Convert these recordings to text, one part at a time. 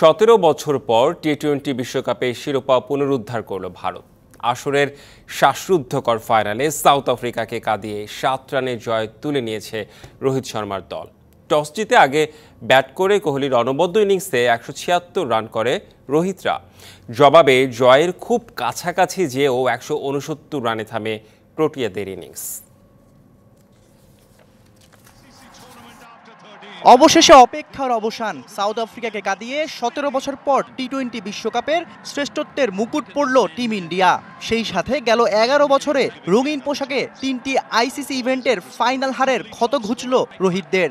সতেরো বছর পর টি টোয়েন্টি বিশ্বকাপে শিরোপা পুনরুদ্ধার করল ভারত আসরের শ্বাসরুদ্ধকর ফাইনালে সাউথ আফ্রিকাকে কাঁদিয়ে সাত রানে জয় তুলে নিয়েছে রোহিত শর্মার দল টস জিতে আগে ব্যাট করে কোহলির অনবদ্য ইনিংসে একশো ছিয়াত্তর রান করে রোহিতরা জবাবে জয়ের খুব কাছাকাছি যেও একশো উনসত্তর রানে থামে প্রোটিয়াদের ইনিংস অবশেষে অপেক্ষার অবসান সাউথ আফ্রিকাকে কাঁদিয়ে সতেরো বছর পর টি টোয়েন্টি বিশ্বকাপের শ্রেষ্ঠত্বের মুকুট পড়ল টিম ইন্ডিয়া সেই সাথে গেল এগারো বছরে রঙিন পোশাকে তিনটি আইসিসি ইভেন্টের ফাইনাল হারের ক্ষত ঘুচল রোহিতদের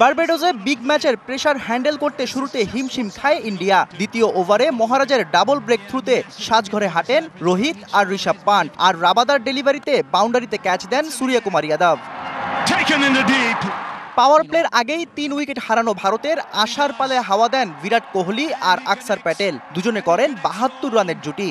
বার্বেডোজে বিগ ম্যাচের প্রেশার হ্যান্ডেল করতে শুরুতে হিমশিম খায় ইন্ডিয়া দ্বিতীয় ওভারে মহারাজের ডাবল ব্রেক থ্রুতে সাজঘরে হাঁটেন রোহিত আর ঋষভ পান্ট আর রাবাদার ডেলিভারিতে বাউন্ডারিতে ক্যাচ দেন সূর্যকুমার ইয়াদব পাওয়ার প্লের আগেই তিন উইকেট হারানো ভারতের আশার পালে হাওয়া দেন বিরাট কোহলি আর আকসার প্যাটেল দুজনে করেন বাহাত্তর রানের জুটি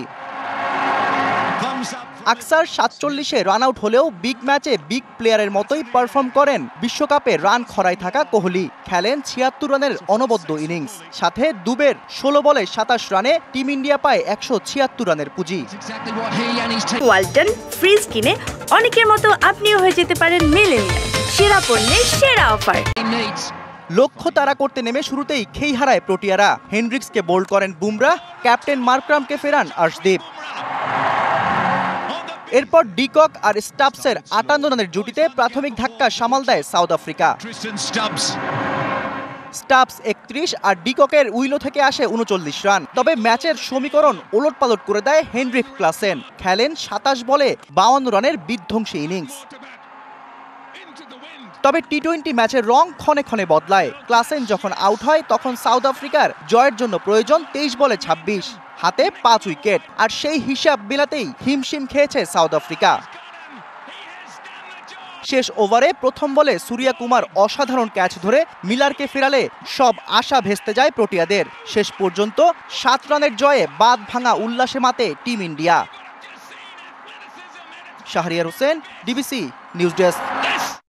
আকসার সাতচল্লিশে রান আউট হলেও বিগ ম্যাচে বিগ প্লেয়ারের মতোই পারফর্ম করেন বিশ্বকাপে রান খরায় থাকা কোহলি খেলেন ছিয়াত্তর রানের অনবদ্য ইনিংস সাথে দুবের ষোলো বলে সাতাশ রানে টিম ইন্ডিয়া পায় একশো ছিয়াত্তর রানের পুঁজি ওয়ালটন ফ্রিজ কিনে অনেকের মতো আপনিও হয়ে যেতে পারেন মিলেনিয়া সেরা পণ্যের সেরা অফার লক্ষ্য তারা করতে নেমে শুরুতেই খেই হারায় প্রোটিয়ারা হেনরিক্সকে বোল্ড করেন বুমরা ক্যাপ্টেন মার্করামকে ফেরান আর্শদীপ এরপর ডিকক আর স্টাপসের আটান্ন রানের জুটিতে প্রাথমিক ধাক্কা সামাল দেয় সাউথ আফ্রিকা স্টাপস একত্রিশ আর ডিককের উইলো থেকে আসে উনচল্লিশ রান তবে ম্যাচের সমীকরণ ওলট পালট করে দেয় হেনরিক ক্লাসেন খেলেন সাতাশ বলে বাউন্ন রানের বিধ্বংসী ইনিংস তবে টি টোয়েন্টি ম্যাচের রং ক্ষণে ক্ষণে বদলায় ক্লাসেন যখন আউট হয় তখন সাউথ আফ্রিকার জয়ের জন্য প্রয়োজন তেইশ বলে ছাব্বিশ হাতে পাঁচ উইকেট আর সেই হিসাব মিলাতেই হিমশিম খেয়েছে সাউথ আফ্রিকা শেষ ওভারে প্রথম বলে সুরিয়া কুমার অসাধারণ ক্যাচ ধরে মিলারকে ফেরালে সব আশা ভেস্তে যায় প্রোটিয়াদের শেষ পর্যন্ত সাত রানের জয়ে বাদ ভাঙা উল্লাসে মাতে team India Shahriar Hossain DBC news desk